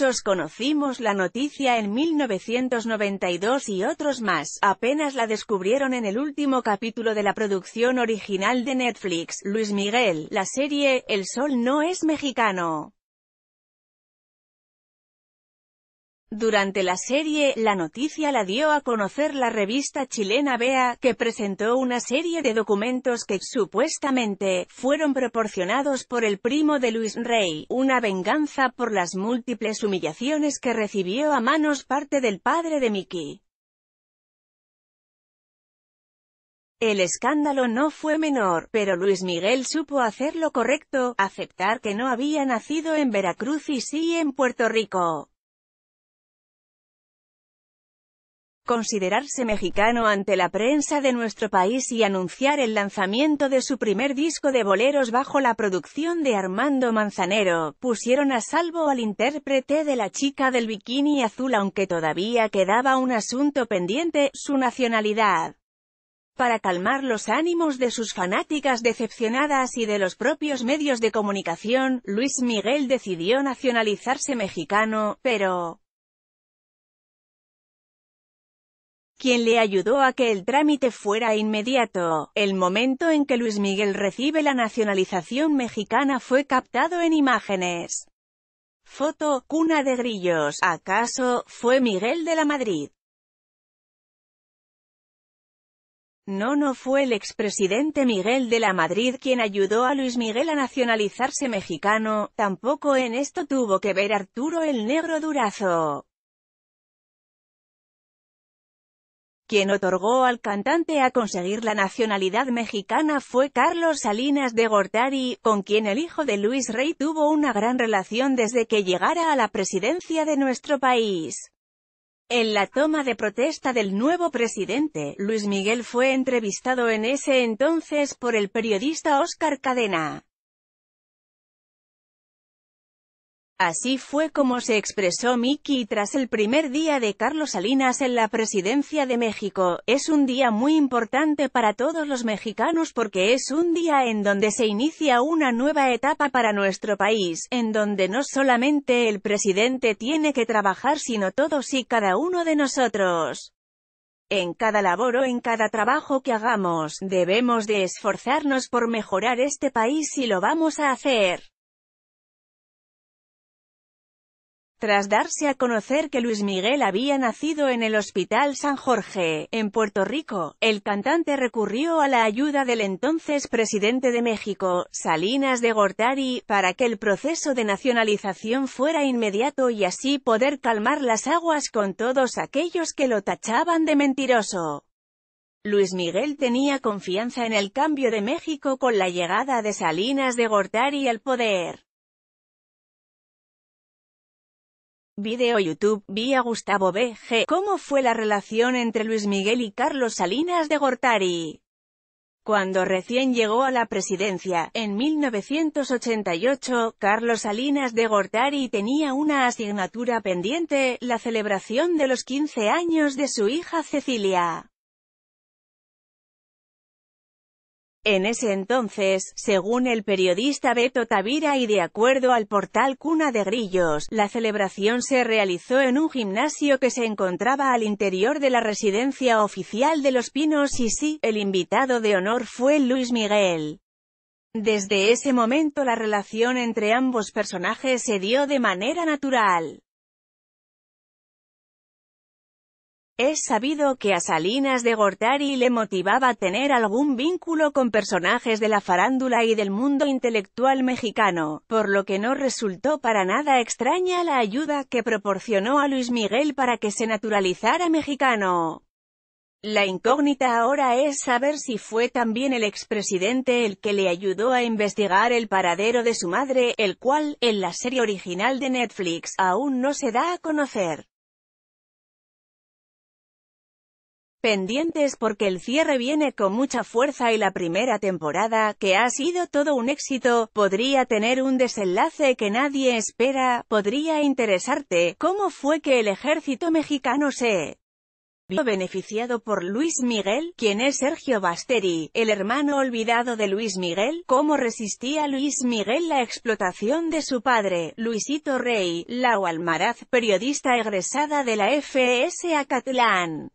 Muchos conocimos la noticia en 1992 y otros más, apenas la descubrieron en el último capítulo de la producción original de Netflix, Luis Miguel, la serie, El Sol no es mexicano. Durante la serie, la noticia la dio a conocer la revista chilena BEA, que presentó una serie de documentos que, supuestamente, fueron proporcionados por el primo de Luis Rey, una venganza por las múltiples humillaciones que recibió a manos parte del padre de Mickey. El escándalo no fue menor, pero Luis Miguel supo hacer lo correcto, aceptar que no había nacido en Veracruz y sí en Puerto Rico. considerarse mexicano ante la prensa de nuestro país y anunciar el lanzamiento de su primer disco de boleros bajo la producción de Armando Manzanero, pusieron a salvo al intérprete de La chica del bikini azul aunque todavía quedaba un asunto pendiente, su nacionalidad. Para calmar los ánimos de sus fanáticas decepcionadas y de los propios medios de comunicación, Luis Miguel decidió nacionalizarse mexicano, pero quien le ayudó a que el trámite fuera inmediato. El momento en que Luis Miguel recibe la nacionalización mexicana fue captado en imágenes. Foto, cuna de grillos, ¿acaso, fue Miguel de la Madrid? No, no fue el expresidente Miguel de la Madrid quien ayudó a Luis Miguel a nacionalizarse mexicano, tampoco en esto tuvo que ver Arturo el Negro Durazo. Quien otorgó al cantante a conseguir la nacionalidad mexicana fue Carlos Salinas de Gortari, con quien el hijo de Luis Rey tuvo una gran relación desde que llegara a la presidencia de nuestro país. En la toma de protesta del nuevo presidente, Luis Miguel fue entrevistado en ese entonces por el periodista Oscar Cadena. Así fue como se expresó Miki tras el primer día de Carlos Salinas en la presidencia de México. Es un día muy importante para todos los mexicanos porque es un día en donde se inicia una nueva etapa para nuestro país, en donde no solamente el presidente tiene que trabajar sino todos y cada uno de nosotros. En cada labor o en cada trabajo que hagamos, debemos de esforzarnos por mejorar este país y lo vamos a hacer. Tras darse a conocer que Luis Miguel había nacido en el Hospital San Jorge, en Puerto Rico, el cantante recurrió a la ayuda del entonces presidente de México, Salinas de Gortari, para que el proceso de nacionalización fuera inmediato y así poder calmar las aguas con todos aquellos que lo tachaban de mentiroso. Luis Miguel tenía confianza en el cambio de México con la llegada de Salinas de Gortari al poder. Video YouTube, vía Gustavo B.G. ¿Cómo fue la relación entre Luis Miguel y Carlos Salinas de Gortari? Cuando recién llegó a la presidencia, en 1988, Carlos Salinas de Gortari tenía una asignatura pendiente, la celebración de los 15 años de su hija Cecilia. En ese entonces, según el periodista Beto Tavira y de acuerdo al portal Cuna de Grillos, la celebración se realizó en un gimnasio que se encontraba al interior de la residencia oficial de Los Pinos y sí, el invitado de honor fue Luis Miguel. Desde ese momento la relación entre ambos personajes se dio de manera natural. Es sabido que a Salinas de Gortari le motivaba tener algún vínculo con personajes de la farándula y del mundo intelectual mexicano, por lo que no resultó para nada extraña la ayuda que proporcionó a Luis Miguel para que se naturalizara mexicano. La incógnita ahora es saber si fue también el expresidente el que le ayudó a investigar el paradero de su madre, el cual, en la serie original de Netflix, aún no se da a conocer. Pendientes porque el cierre viene con mucha fuerza y la primera temporada, que ha sido todo un éxito, podría tener un desenlace que nadie espera, podría interesarte, ¿cómo fue que el ejército mexicano se vio beneficiado por Luis Miguel, quien es Sergio Basteri, el hermano olvidado de Luis Miguel, cómo resistía Luis Miguel la explotación de su padre, Luisito Rey, Lau Almaraz, periodista egresada de la FS Acatlán.